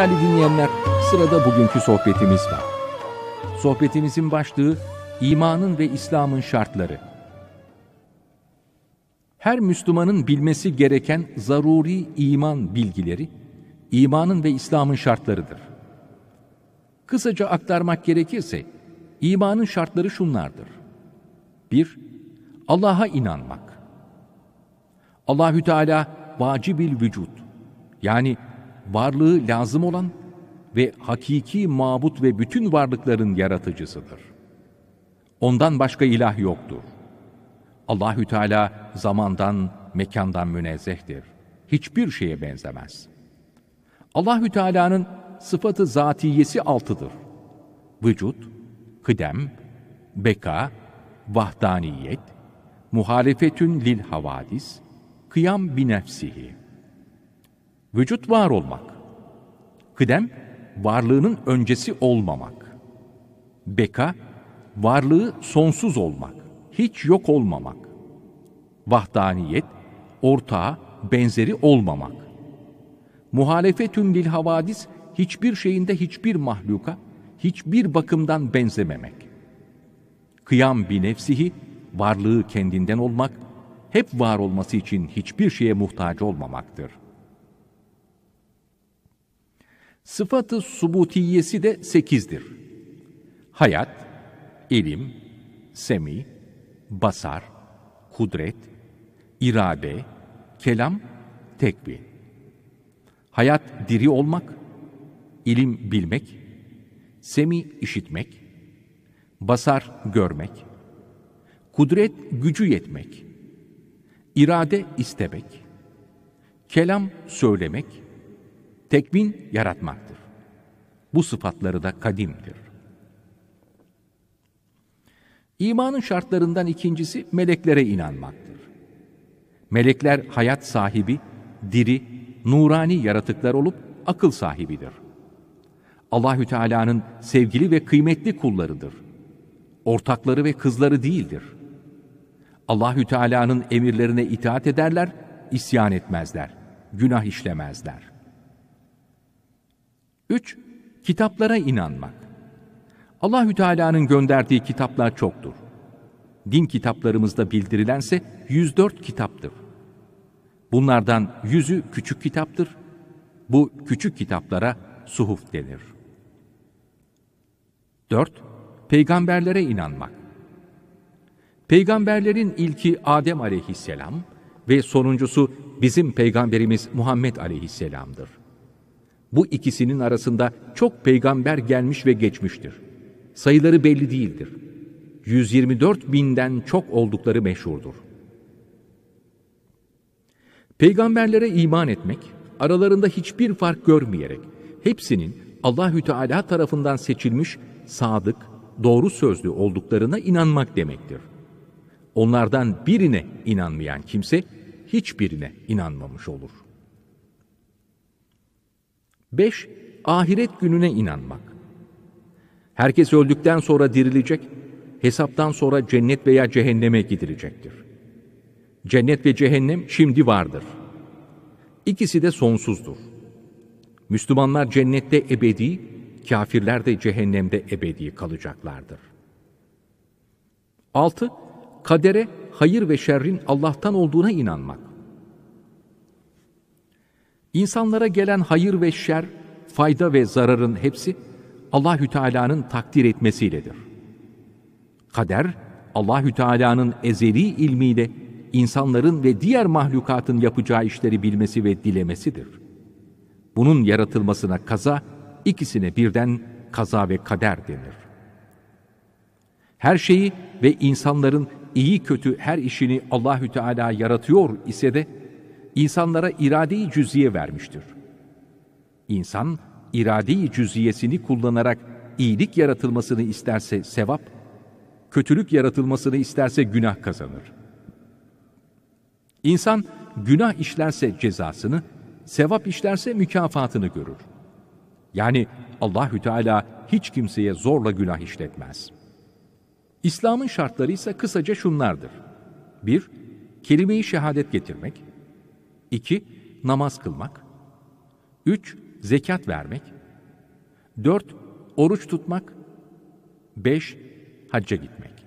Değerli dinleyenler, sırada bugünkü sohbetimiz var. Sohbetimizin başlığı İmanın ve İslam'ın şartları. Her Müslümanın bilmesi gereken zaruri iman bilgileri, imanın ve İslam'ın şartlarıdır. Kısaca aktarmak gerekirse, imanın şartları şunlardır. 1. Allah'a inanmak. Allahü Teala vacibil vücut, yani varlığı lazım olan ve hakiki mabut ve bütün varlıkların yaratıcısıdır. Ondan başka ilah yoktur. Allahü Teala zamandan, mekandan münezzehtir. Hiçbir şeye benzemez. Allahü Teala'nın sıfatı zatiyesi altıdır. Vücut, kıdem, beka, vahdaniyet, muhalefetün lil havadis, kıyam bi nefsihi. Vücut var olmak. Kıdem, varlığının öncesi olmamak. Beka, varlığı sonsuz olmak, hiç yok olmamak. Vahdaniyet, ortağı, benzeri olmamak. Muhalefetün lil havadis, hiçbir şeyinde hiçbir mahluka, hiçbir bakımdan benzememek. Kıyam bi nefsihi, varlığı kendinden olmak, hep var olması için hiçbir şeye muhtaç olmamaktır.'' Sıfatı subutiyesi de sekizdir. Hayat, ilim, semi, basar, kudret, irade, kelam, tekbi. Hayat diri olmak, ilim bilmek, semi işitmek, basar görmek, kudret gücü yetmek, irade istemek, kelam söylemek, Tekvin yaratmaktır. Bu sıfatları da kadimdir. İmanın şartlarından ikincisi meleklere inanmaktır. Melekler hayat sahibi, diri, nurani yaratıklar olup akıl sahibidir. Allahü Teala'nın sevgili ve kıymetli kullarıdır. Ortakları ve kızları değildir. Allahü Teala'nın emirlerine itaat ederler, isyan etmezler, günah işlemezler. 3. Kitaplara inanmak. Allahü Teala'nın gönderdiği kitaplar çoktur. Din kitaplarımızda bildirilense 104 kitaptır. Bunlardan yüzü küçük kitaptır. Bu küçük kitaplara suhuf denir. 4. Peygamberlere inanmak. Peygamberlerin ilki Adem aleyhisselam ve sonuncusu bizim peygamberimiz Muhammed aleyhisselamdır. Bu ikisinin arasında çok peygamber gelmiş ve geçmiştir. Sayıları belli değildir. 124 binden çok oldukları meşhurdur. Peygamberlere iman etmek, aralarında hiçbir fark görmeyerek, hepsinin Allahü Teala tarafından seçilmiş, sadık, doğru sözlü olduklarına inanmak demektir. Onlardan birine inanmayan kimse hiçbirine inanmamış olur.'' 5. Ahiret gününe inanmak. Herkes öldükten sonra dirilecek, hesaptan sonra cennet veya cehenneme gidilecektir. Cennet ve cehennem şimdi vardır. İkisi de sonsuzdur. Müslümanlar cennette ebedi, kafirler de cehennemde ebedi kalacaklardır. 6. Kadere, hayır ve şerrin Allah'tan olduğuna inanmak. İnsanlara gelen hayır ve şer, fayda ve zararın hepsi Allahü Teala'nın takdir etmesiyledir. Kader Allahü Teala'nın ezeli ilmiyle insanların ve diğer mahlukatın yapacağı işleri bilmesi ve dilemesidir. Bunun yaratılmasına kaza, ikisine birden kaza ve kader denir. Her şeyi ve insanların iyi kötü her işini Allahü Teala yaratıyor ise de insanlara irade-i cüziye vermiştir. İnsan, irade-i cüziyesini kullanarak iyilik yaratılmasını isterse sevap, kötülük yaratılmasını isterse günah kazanır. İnsan, günah işlerse cezasını, sevap işlerse mükafatını görür. Yani Allahü Teala hiç kimseye zorla günah işletmez. İslam'ın şartları ise kısaca şunlardır. 1- Kelime-i şehadet getirmek. 2. Namaz kılmak. 3. Zekat vermek. 4. Oruç tutmak. 5. Hacca gitmek.